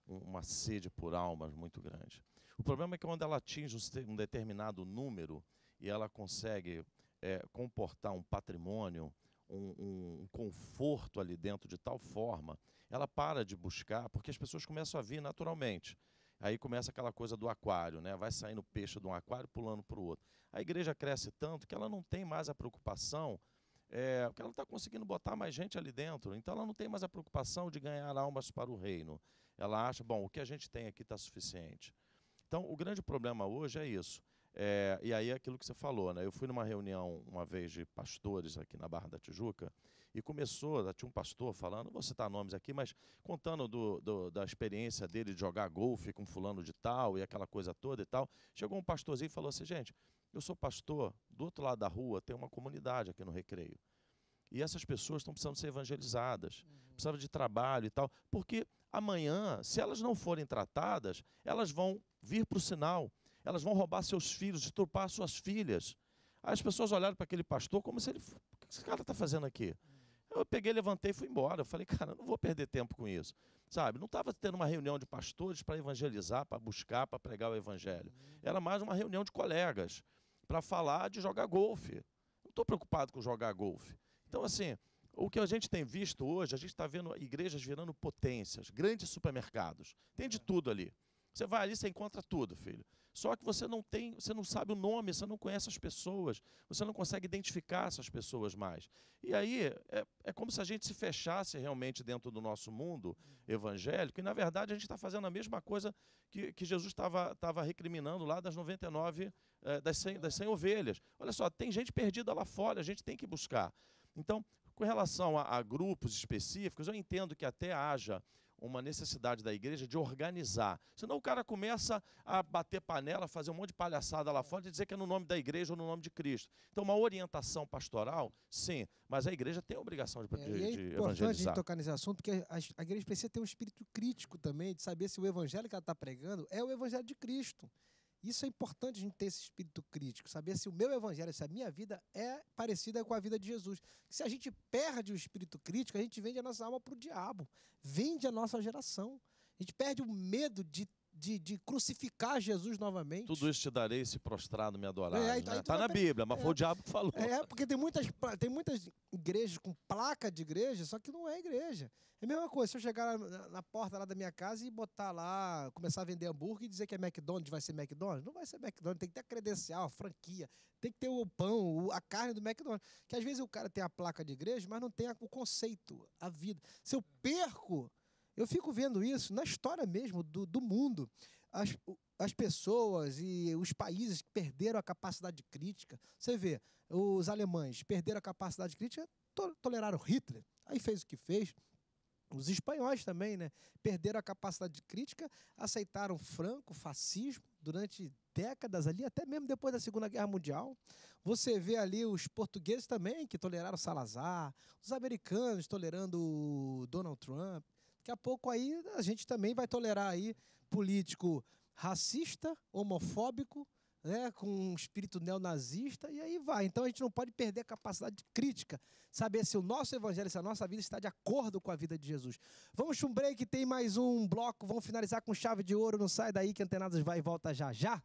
um, uma sede por almas muito grande. O problema é que quando ela atinge um determinado número e ela consegue é, comportar um patrimônio, um, um, conforto ali dentro de tal forma, ela para de buscar, porque as pessoas começam a vir naturalmente. Aí começa aquela coisa do aquário, né? vai saindo peixe de um aquário pulando para o outro. A igreja cresce tanto que ela não tem mais a preocupação, é, porque ela está conseguindo botar mais gente ali dentro, então ela não tem mais a preocupação de ganhar almas para o reino. Ela acha, bom, o que a gente tem aqui está suficiente. Então, o grande problema hoje é isso. É, e aí aquilo que você falou, né? Eu fui numa reunião uma vez de pastores aqui na Barra da Tijuca e começou, tinha um pastor falando, não vou citar nomes aqui, mas contando do, do, da experiência dele de jogar golfe com fulano de tal e aquela coisa toda e tal. Chegou um pastorzinho e falou assim, gente, eu sou pastor, do outro lado da rua tem uma comunidade aqui no Recreio. E essas pessoas estão precisando ser evangelizadas, uhum. precisam de trabalho e tal, porque amanhã, se elas não forem tratadas, elas vão vir para o sinal elas vão roubar seus filhos, estrupar suas filhas. Aí as pessoas olharam para aquele pastor como se ele. O que esse cara está fazendo aqui? Eu peguei, levantei e fui embora. Eu falei, cara, não vou perder tempo com isso. Sabe? Não estava tendo uma reunião de pastores para evangelizar, para buscar, para pregar o evangelho. Era mais uma reunião de colegas para falar de jogar golfe. Não estou preocupado com jogar golfe. Então, assim, o que a gente tem visto hoje, a gente está vendo igrejas virando potências, grandes supermercados. Tem de é. tudo ali. Você vai ali, você encontra tudo, filho. Só que você não tem, você não sabe o nome, você não conhece as pessoas, você não consegue identificar essas pessoas mais. E aí é, é como se a gente se fechasse realmente dentro do nosso mundo evangélico, e na verdade a gente está fazendo a mesma coisa que, que Jesus estava recriminando lá das 99, eh, das, 100, das 100 ovelhas. Olha só, tem gente perdida lá fora, a gente tem que buscar. Então, com relação a, a, grupos específicos, eu entendo que até haja uma necessidade da igreja de organizar. Senão o cara começa a bater panela, fazer um monte de palhaçada lá fora e dizer que é no nome da igreja ou no nome de Cristo. Então, uma orientação pastoral, sim, mas a igreja tem a obrigação de, é, de, é de evangelizar. É importante a gente tocar nesse assunto, porque a, a igreja precisa ter um espírito crítico também, de saber se o evangelho que ela está pregando é o evangelho de Cristo. Isso é importante a gente ter esse espírito crítico, saber se o meu evangelho, se a minha vida é parecida com a vida de Jesus. Se a gente perde o espírito crítico, a gente vende a nossa alma para o diabo, vende a nossa geração. A gente perde o medo de de, de crucificar Jesus novamente. Tudo isso te darei se prostrado me adorar. É, tá né? Tá na Bíblia, mas é, foi o é. diabo que falou. É, porque tem muitas, tem muitas igrejas com placa de igreja, só que não é igreja. É a mesma coisa, se eu chegar na, na porta lá da minha casa e botar lá, começar a vender hambúrguer e dizer que é McDonald's, vai ser McDonald's? Não vai ser McDonald's, tem que ter a credencial, a franquia, tem que ter o pão, a carne do McDonald's. Que às vezes o cara tem a placa de igreja, mas não tem o conceito, a vida. Se eu perco eu fico vendo isso na história mesmo do, do mundo. As, as pessoas e os países que perderam a capacidade crítica. Você vê, os alemães perderam a capacidade crítica, to toleraram Hitler. Aí fez o que fez. Os espanhóis também, né? Perderam a capacidade crítica, aceitaram Franco, fascismo, durante décadas ali, até mesmo depois da Segunda Guerra Mundial. Você vê ali os portugueses também, que toleraram Salazar, os americanos tolerando Donald Trump. Daqui a pouco aí a gente também vai tolerar aí político racista, homofóbico, né, com um espírito neonazista, e aí vai. Então a gente não pode perder a capacidade de crítica, saber se o nosso evangelho, se a nossa vida está de acordo com a vida de Jesus. Vamos para um break, tem mais um bloco, vamos finalizar com chave de ouro, não sai daí que antenados vai e volta já já.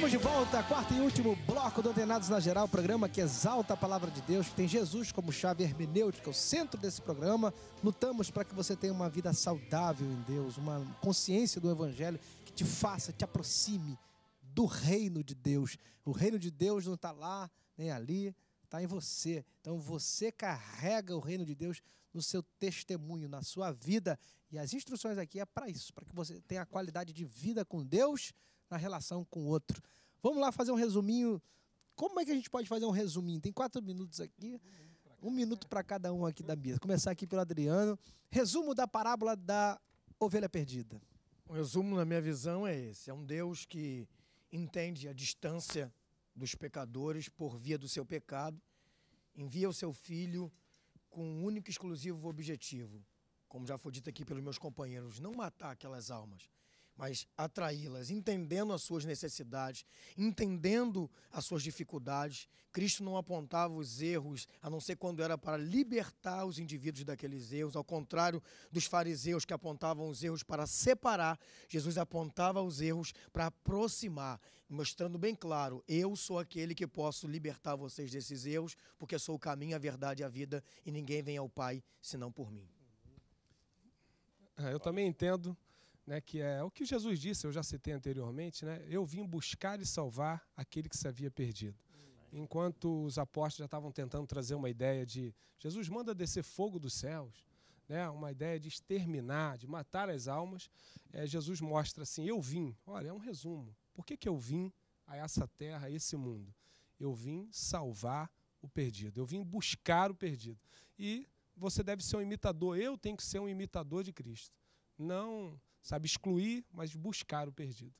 Estamos de volta, quarto e último bloco do Antenados na Geral, programa que exalta a palavra de Deus, que tem Jesus como chave hermenêutica, o centro desse programa. Lutamos para que você tenha uma vida saudável em Deus, uma consciência do Evangelho que te faça, te aproxime do reino de Deus. O reino de Deus não está lá nem ali, está em você. Então você carrega o reino de Deus no seu testemunho, na sua vida. E as instruções aqui é para isso, para que você tenha a qualidade de vida com Deus na relação com o outro. Vamos lá fazer um resuminho. Como é que a gente pode fazer um resuminho? Tem quatro minutos aqui. Um minuto para cada um aqui da mesa. Começar aqui pelo Adriano. Resumo da parábola da ovelha perdida. O resumo, na minha visão, é esse: é um Deus que entende a distância dos pecadores por via do seu pecado, envia o seu filho com um único e exclusivo objetivo, como já foi dito aqui pelos meus companheiros, não matar aquelas almas, mas atraí-las, entendendo as suas necessidades, entendendo as suas dificuldades. Cristo não apontava os erros, a não ser quando era para libertar os indivíduos daqueles erros, ao contrário dos fariseus que apontavam os erros para separar, Jesus apontava os erros para aproximar, mostrando bem claro: eu sou aquele que posso libertar vocês desses erros, porque sou o caminho, a verdade e a vida, e ninguém vem ao Pai senão por mim. Ah, eu também entendo né, que é o que Jesus disse, eu já citei anteriormente, né, eu vim buscar e salvar aquele que se havia perdido. Enquanto os apóstolos já estavam tentando trazer uma ideia de Jesus manda descer fogo dos céus, né, uma ideia de exterminar, de matar as almas, é, Jesus mostra assim: eu vim. Olha, é um resumo. Por que, que eu vim a essa terra, a esse mundo? Eu vim salvar o perdido, eu vim buscar o perdido. E você deve ser um imitador, eu tenho que ser um imitador de Cristo. Não sabe excluir, mas buscar o perdido.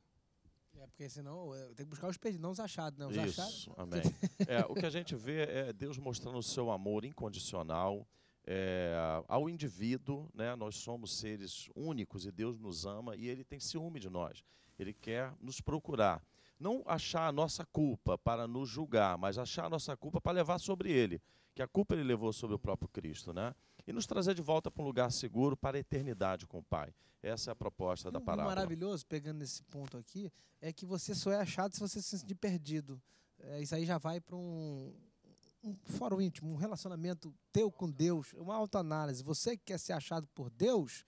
É, porque senão é, tem que buscar os perdidos, não os achados, né? Os Isso, achados, amém. é, o que a gente vê é Deus mostrando o seu amor incondicional é, ao indivíduo, né? Nós somos seres únicos e Deus nos ama e Ele tem ciúme de nós. Ele quer nos procurar. Não achar a nossa culpa para nos julgar, mas achar a nossa culpa para levar sobre Ele. Que a culpa Ele levou sobre o próprio Cristo, né? e nos trazer de volta para um lugar seguro, para a eternidade com o Pai. Essa é a proposta e da Parábola. O maravilhoso, pegando esse ponto aqui, é que você só é achado se você se sentir perdido. É, isso aí já vai para um, um fórum íntimo, um relacionamento teu com Deus, uma autoanálise. Você que quer ser achado por Deus,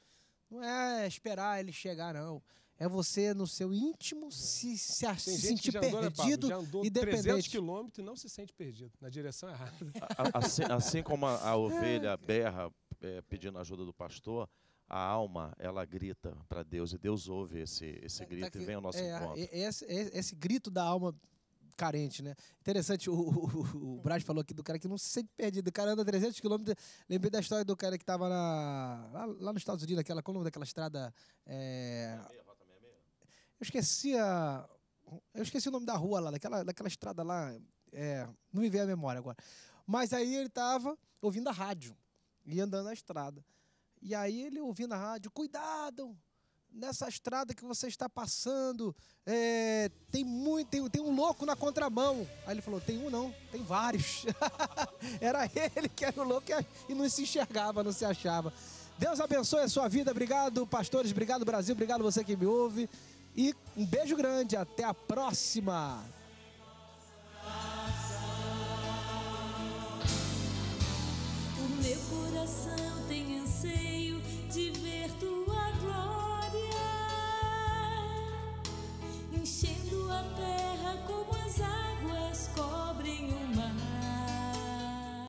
não é esperar ele chegar, não é você no seu íntimo é. se, se, a, se sentir andou, perdido né, Pablo, independente. 300 quilômetros e não se sente perdido, na direção errada. Assim, assim como a, a é. ovelha é. berra é, pedindo ajuda do pastor, a alma ela grita para Deus e Deus ouve esse, esse tá grito tá e vem ao nosso é, encontro. É, esse, esse grito da alma carente, né? Interessante, o, o, o Brás falou aqui do cara que não se sente perdido. O cara anda 300 quilômetros. Lembrei da história do cara que tava na, lá, lá, nos Estados Unidos, aquela, como daquela estrada? É, eu esqueci a. Eu esqueci o nome da rua lá, daquela, daquela estrada lá. É, não me veio a memória agora. Mas aí ele estava ouvindo a rádio e andando na estrada. E aí ele ouvindo a rádio, cuidado! Nessa estrada que você está passando, é, tem muito, tem, tem, um louco na contramão. Aí ele falou: tem um não, tem vários. era ele que era o louco e não se enxergava, não se achava. Deus abençoe a sua vida. Obrigado, pastores. Obrigado, Brasil. Obrigado você que me ouve. E um beijo grande, até a próxima! O meu coração tem anseio de ver tua glória enchendo a terra como as águas cobrem o mar.